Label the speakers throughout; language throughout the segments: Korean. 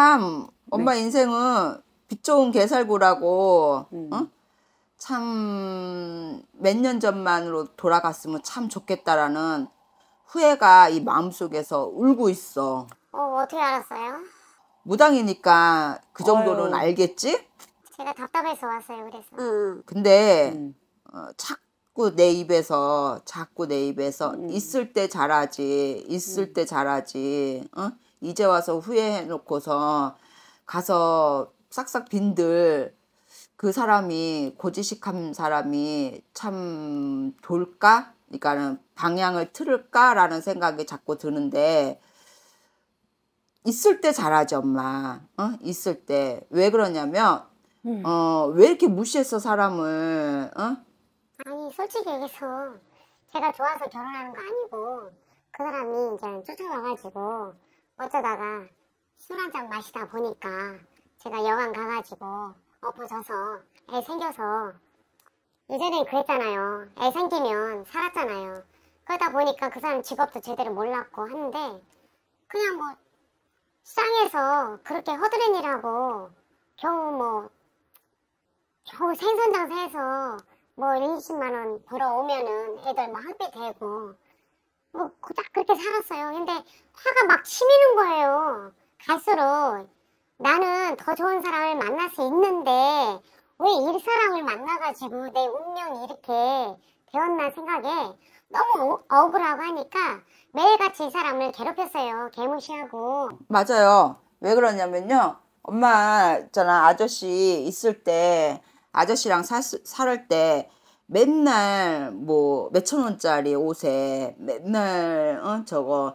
Speaker 1: 참 엄마 네. 인생은 빛 좋은 개살구라고 음. 어? 참몇 년 전만으로 돌아갔으면 참 좋겠다라는 후회가 이 마음속에서 울고 있어.
Speaker 2: 어, 어떻게 알았어요?
Speaker 1: 무당이니까 그 정도는 어휴. 알겠지?
Speaker 2: 제가 답답해서 왔어요, 그래서. 음.
Speaker 1: 근데 음. 어, 자꾸 내 입에서, 자꾸 내 입에서 있을 때 잘하지, 있을 때 잘하지, 어? 이제 와서 후회해놓고서 가서 싹싹 빈들 그 사람이 고지식한 사람이 참 돌까? 그러니까는 방향을 틀을까라는 생각이 자꾸 드는데 있을 때 잘하지 엄마. 어? 있을 때 왜 그러냐면 음. 어왜 이렇게 무시했어 사람을? 어?
Speaker 2: 아니 솔직히 얘기해서 제가 좋아서 결혼하는 거 아니고 그 사람이 이제 쫓아와가지고 어쩌다가 술 한 잔 마시다 보니까 제가 여관 가가지고 엎어져서 애 생겨서 이전에 그랬잖아요. 애 생기면 살았잖아요. 그러다 보니까 그 사람 직업도 제대로 몰랐고 는데 그냥 뭐 쌍에서 그렇게 허드렛이라고 겨우 뭐 겨우 생선장사해서 뭐 20만원 벌어오면은 애들 막 학비 대고 뭐 그닥 그렇게 살았어요. 근데 화가 막 치미는 거예요. 갈수록 나는 더 좋은 사람을 만날 수 있는데 왜 이사람을 만나가지고 내 운명이 이렇게 되었나 생각에 너무 어, 억울하고 하니까 매일같이 이 사람을 괴롭혔어요. 개무시하고.
Speaker 1: 맞아요. 왜 그러냐면요. 엄마 있잖아 아저씨 있을 때 아저씨랑 살, 살을 때 맨날 뭐 몇천 원짜리 옷에 맨날 어 저거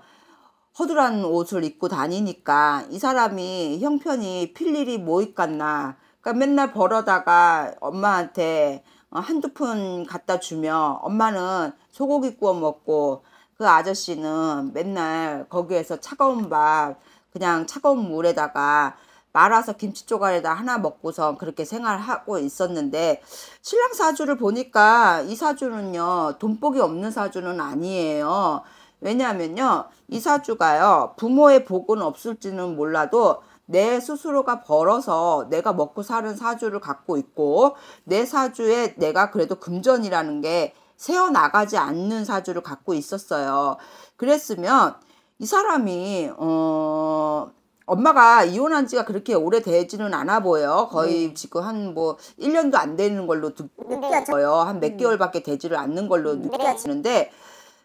Speaker 1: 허드란 옷을 입고 다니니까 이 사람이 형편이 필 일이 뭐 있겠나 그러니까 맨날 벌어다가 엄마한테 어, 한두 푼 갖다 주며 엄마는 소고기 구워 먹고 그 아저씨는 맨날 거기에서 차가운 밥 그냥 차가운 물에다가 말아서 김치 조각에다 하나 먹고서 그렇게 생활하고 있었는데 신랑 사주를 보니까 이 사주는요 돈복이 없는 사주는 아니에요 왜냐하면요 이 사주가요 부모의 복은 없을지는 몰라도 내 스스로가 벌어서 내가 먹고 사는 사주를 갖고 있고 내 사주에 내가 그래도 금전이라는 게 새어나가지 않는 사주를 갖고 있었어요. 그랬으면 이 사람이 어 엄마가 이혼한 지가 그렇게 오래 되지는 않아 보여요. 거의 네. 지금 한뭐 1년도 안 되는 걸로 느껴져요. 한몇 음. 개월밖에 되지를 않는 걸로 음. 느껴지는데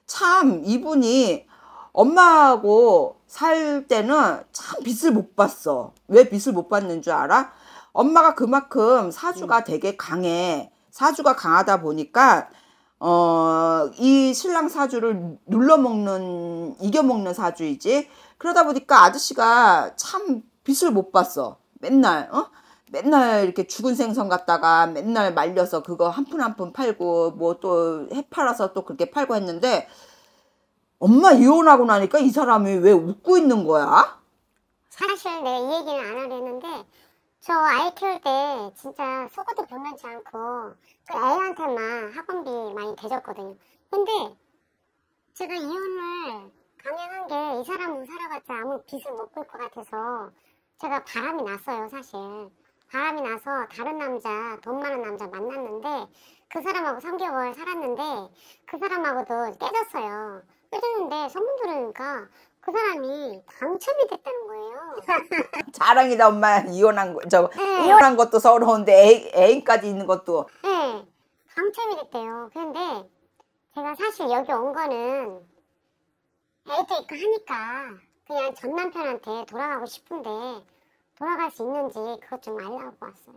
Speaker 1: 참 이분이 엄마하고 살 때는 참 빚을 못 봤어. 왜 빚을 못봤는줄 알아? 엄마가 그만큼 사주가 음. 되게 강해. 사주가 강하다 보니까 어, 이 신랑 사주를 눌러먹는, 이겨먹는 사주이지, 그러다 보니까 아저씨가 참 빛을 못 봤어. 맨날, 어? 맨날 이렇게 죽은 생선 갖다가 맨날 말려서 그거 한 푼 한 푼 팔고 뭐 또 해팔아서 또 그렇게 팔고 했는데 엄마 이혼하고 나니까 이 사람이 왜 웃고 있는 거야?
Speaker 2: 사실 내가이 얘기는 안 하려는데 저 아이 키울 때 진짜 속옷도 변하지 않고 그 애한테만 학원비 많이 대줬거든요. 근데 제가 이혼을 강행한 게 이 사람은 살아봤자 아무 빚을 못 볼 것 같아서 제가 바람이 났어요 사실 바람이 나서 다른 남자 돈 많은 남자 만났는데 그 사람하고 3개월 살았는데 그 사람하고도 깨졌어요 깨졌는데 소문 들으니까 그 사람이 당첨이 됐다는 거예요
Speaker 1: 자랑이다 엄마 이혼한 거저 네. 이혼한 것도 서러운데 애인, 까지 있는 것도
Speaker 2: 네 당첨이 됐대요 그런데 제가 사실 여기 온 거는 애도 있 하니까 그냥 전 남편한테 돌아가고 싶은데 돌아갈 수 있는지 그것 좀 알려고 왔어요.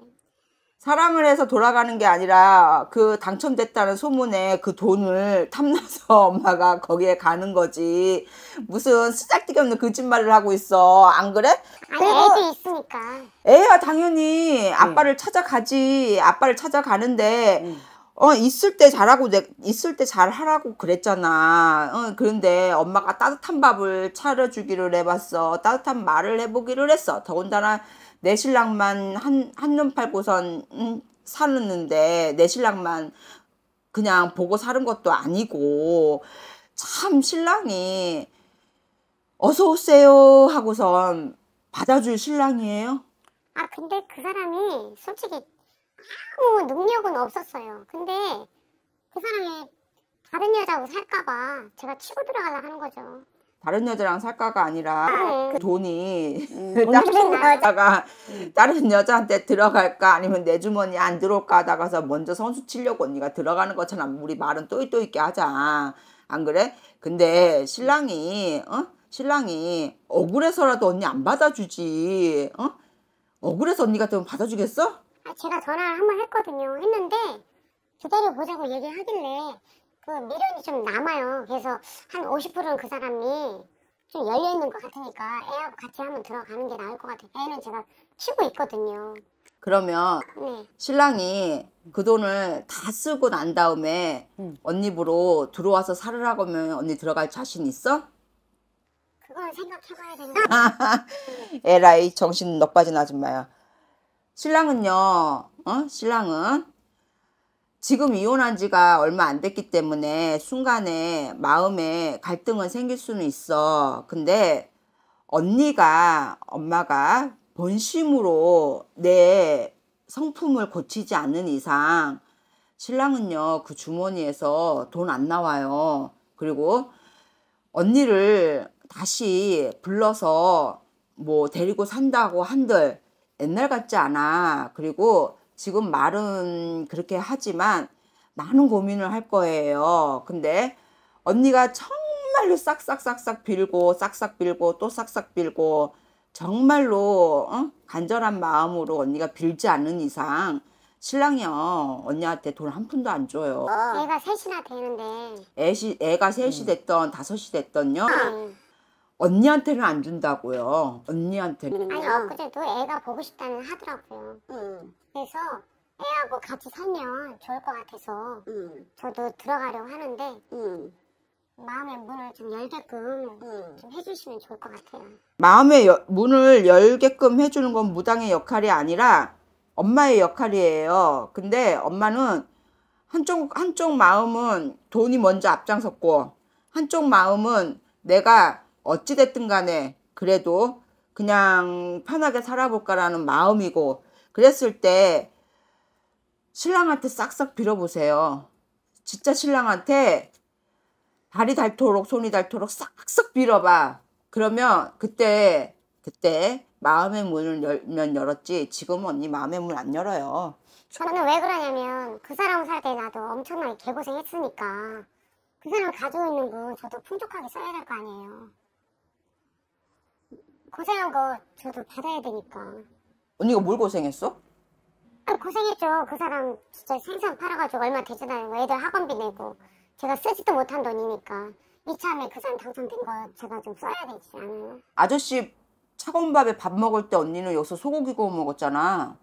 Speaker 1: 사랑을 해서 돌아가는 게 아니라 그 당첨됐다는 소문에 그 돈을 탐나서 엄마가 거기에 가는 거지. 무슨 쓰잘데기 없는 거짓말을 하고 있어. 안 그래? 아니 애도 있으니까. 애야 당연히 아빠를 응. 찾아가지. 아빠를 찾아가는데 응. 어 있을 때 잘하고 내 있을 때 잘하라고 그랬잖아 어, 그런데 엄마가 따뜻한 밥을 차려주기를 해봤어 따뜻한 말을 해보기를 했어 더군다나 내 신랑만 한 한 눈 팔고선 음, 살았는데 내 신랑만 그냥 보고 사는 것도 아니고 참 신랑이 어서 오세요 하고선 받아줄 신랑이에요
Speaker 2: 아 근데 그 사람이 솔직히 아무 어, 능력은 없었어요. 근데 그 사람이 다른 여자하고 살까봐 제가 치고 들어가려 하는 거죠.
Speaker 1: 다른 여자랑 살까가 아니라 네. 그 돈이 음, 다른 여자가 다른 여자한테 들어갈까 아니면 내 주머니 안 들어올까 하다가서 먼저 선수 치려고 언니가 들어가는 것처럼 우리 말은 또이또 있게 하자 안 그래? 근데 신랑이 어 신랑이 억울해서라도 언니 안 받아주지 어 억울해서 언니가 되면 받아주겠어? 아, 제가 전화를 한번 했거든요. 했는데
Speaker 2: 기다려 보자고 얘기하길래 그 미련이 좀 남아요. 그래서 한 50%는 그 사람이 좀 열려 있는 것 같으니까 애하고 같이 한번 들어가는 게 나을 것 같아요. 애는 제가 치고 있거든요. 그러면 네.
Speaker 1: 신랑이 그 돈을 다 쓰고 난 다음에 음. 언니 부로 들어와서 살으라고 하면 언니 들어갈 자신 있어?
Speaker 2: 그걸 생각해봐야 된다.
Speaker 1: 에라이 정신 넉 빠진 아줌마야. 신랑은요, 어? 신랑은 지금 이혼한 지가 얼마 안 됐기 때문에 순간에 마음에 갈등은 생길 수는 있어. 근데 언니가, 엄마가 본심으로 내 성품을 고치지 않는 이상 신랑은요, 그 주머니에서 돈 안 나와요. 그리고 언니를 다시 불러서 뭐 데리고 산다고 한들 옛날 같지 않아. 그리고 지금 말은 그렇게 하지만 많은 고민을 할 거예요. 근데 언니가 정말로 싹싹싹싹 빌고 싹싹 빌고 또 싹싹 빌고 정말로 어? 간절한 마음으로 언니가 빌지 않는 이상 신랑이요 언니한테 돈 한 푼도 안 줘요. 애가
Speaker 2: 셋이나 되는데.
Speaker 1: 애시, 애가 셋이 음. 됐던 다섯이 됐던요. 음. 언니한테는 안 준다고요. 언니한테. 는 아니
Speaker 2: 엊그제도 어, 애가 보고 싶다는 하더라고요. 음. 그래서 애하고 같이 살면 좋을 것 같아서 음. 저도 들어가려고 하는데 음. 마음의 문을 좀 열게끔 음. 좀 해주시면 좋을 것 같아요.
Speaker 1: 마음의 여, 문을 열게끔 해주는 건 무당의 역할이 아니라 엄마의 역할이에요. 근데 엄마는 한쪽 한쪽 마음은 돈이 먼저 앞장섰고 한쪽 마음은 내가 어찌됐든 간에 그래도 그냥 편하게 살아볼까라는 마음이고 그랬을 때 신랑한테 싹싹 빌어보세요. 진짜 신랑한테 발이 닳도록 손이 닳도록 싹싹 빌어봐. 그러면 그때 그때 마음의 문을 열면 열었지 지금은 언니 마음의 문 안 열어요.
Speaker 2: 저는 왜 그러냐면 그 사람 살 때 나도 엄청나게 개고생했으니까 그 사람 가지고 있는 분 저도 풍족하게 써야 될 거 아니에요. 고생한 거 저도 받아야 되니까.
Speaker 1: 언니가 뭘 고생했어?
Speaker 2: 아, 고생했죠. 그 사람 진짜 생선 팔아가지고 얼마 되지도 않은 거 애들 학원비 내고 제가 쓰지도 못한 돈이니까 이참에 그 사람 당첨된 거 제가 좀 써야 되지 않아요?
Speaker 1: 아저씨 차가운 밥에 밥 먹을 때 언니는 여기서 소고기 구워 먹었잖아.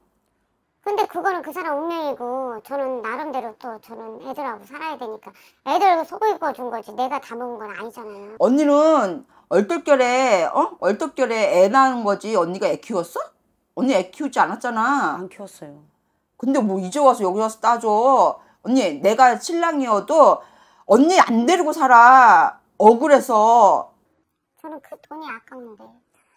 Speaker 2: 근데 그거는 그 사람 운명이고 저는 나름대로 또 저는 애들하고 살아야 되니까 애들 속을 고준 거지 내가 다 먹은 건 아니잖아요
Speaker 1: 언니는 얼떨결에 어? 얼떨결에 애 낳은 거지 언니가 애 키웠어? 언니 애 키우지 않았잖아 안 키웠어요 근데 뭐 이제 와서 여기 와서 따져 언니 내가 신랑이어도 언니 안 데리고 살아 억울해서
Speaker 2: 저는 그 돈이 아까운데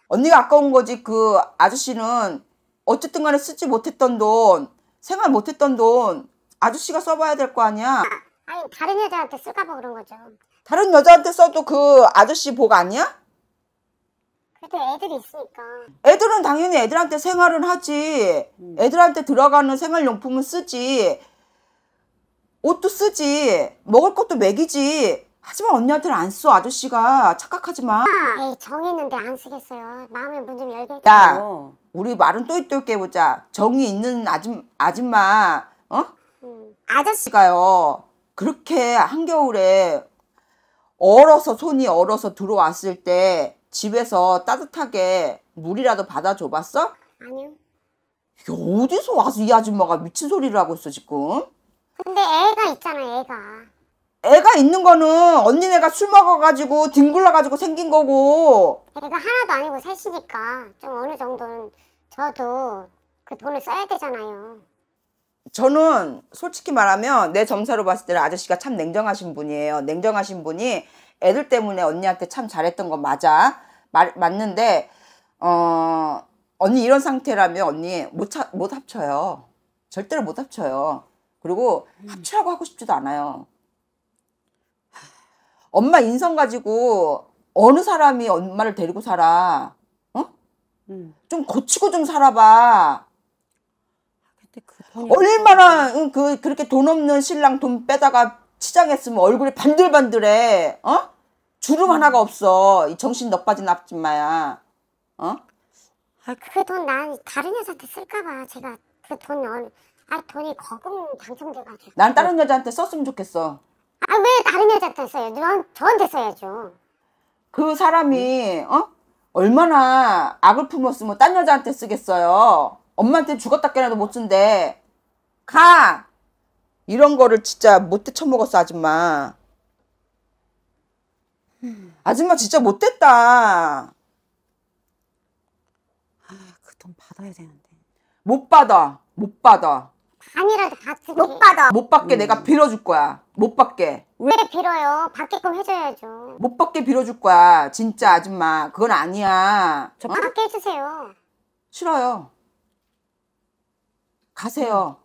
Speaker 1: 언니가 아까운 거지 그 아저씨는 어쨌든 간에 쓰지 못했던 돈, 생활 못했던 돈 아저씨가 써봐야 될 거 아니야.
Speaker 2: 아니 다른 여자한테 쓸까봐 그런 거죠.
Speaker 1: 다른 여자한테 써도 그 아저씨 복 아니야?
Speaker 2: 그래도 애들이 있으니까.
Speaker 1: 애들은 당연히 애들한테 생활은 하지. 음. 애들한테 들어가는 생활용품은 쓰지. 옷도 쓰지. 먹을 것도 먹이지. 하지만 언니한테는 안 써. 아저씨가 착각하지 마.
Speaker 2: 에이 정했는데 안 쓰겠어요. 마음의 문 좀 열게 야, 해
Speaker 1: 우리 말은 또이또이 깨보자. 정이 있는 아줌, 아줌마, 어? 음. 아저씨가요. 그렇게 한겨울에 얼어서 손이 얼어서 들어왔을 때 집에서 따뜻하게 물이라도 받아줘 봤어? 아니요. 이게 어디서 와서 이 아줌마가 미친 소리를 하고 있어 지금?
Speaker 2: 근데 애가 있잖아 애가.
Speaker 1: 애가 있는 거는 언니네가 술 먹어가지고 뒹굴러가지고 생긴 거고
Speaker 2: 애가 하나도 아니고 셋이니까 좀 어느 정도는 저도 그 돈을 써야 되잖아요
Speaker 1: 저는 솔직히 말하면 내 점사로 봤을 때는 아저씨가 참 냉정하신 분이에요 냉정하신 분이 애들 때문에 언니한테 참 잘했던 거 맞아 마, 맞는데 어 언니 이런 상태라면 언니 못, 차, 못 합쳐요 절대로 못 합쳐요 그리고 음. 합치라고 하고 싶지도 않아요 엄마 인성 가지고 어느 사람이 엄마를 데리고 살아? 어? 음. 좀 고치고 좀 살아봐. 그 얼마나 응, 그 그렇게 돈 없는 신랑 돈 빼다가 치장했으면 얼굴이 반들반들해. 어? 주름 하나가 없어. 이 정신 너 빠진 아줌마야. 어? 아, 그돈 난
Speaker 2: 다른 여자한테 쓸까봐 제가 그 돈, 을아 돈이 거금 당첨돼가지고. 난 다른 여자한테
Speaker 1: 썼으면 좋겠어. 아왜 다른 여자한테 써요? 누한 저한테 써야죠. 그 사람이 어 얼마나 악을 품었으면 딴 여자한테 쓰겠어요. 엄마한테 죽었다 깨라도 못 준대. 가 이런 거를 진짜 못대 쳐먹었어 아줌마. 아줌마 진짜 못됐다. 아, 그 돈 받아야 되는데. 못 받아. 못 받아.
Speaker 2: 아니라도 받지.
Speaker 1: 못 받아. 못 받게 음. 내가 빌어줄 거야. 못 받게.
Speaker 2: 왜 빌어요? 받게끔 해줘야죠.
Speaker 1: 못 받게 빌어줄 거야. 진짜 아줌마. 그건 아니야. 저 받게 해주세요. 싫어요. 가세요.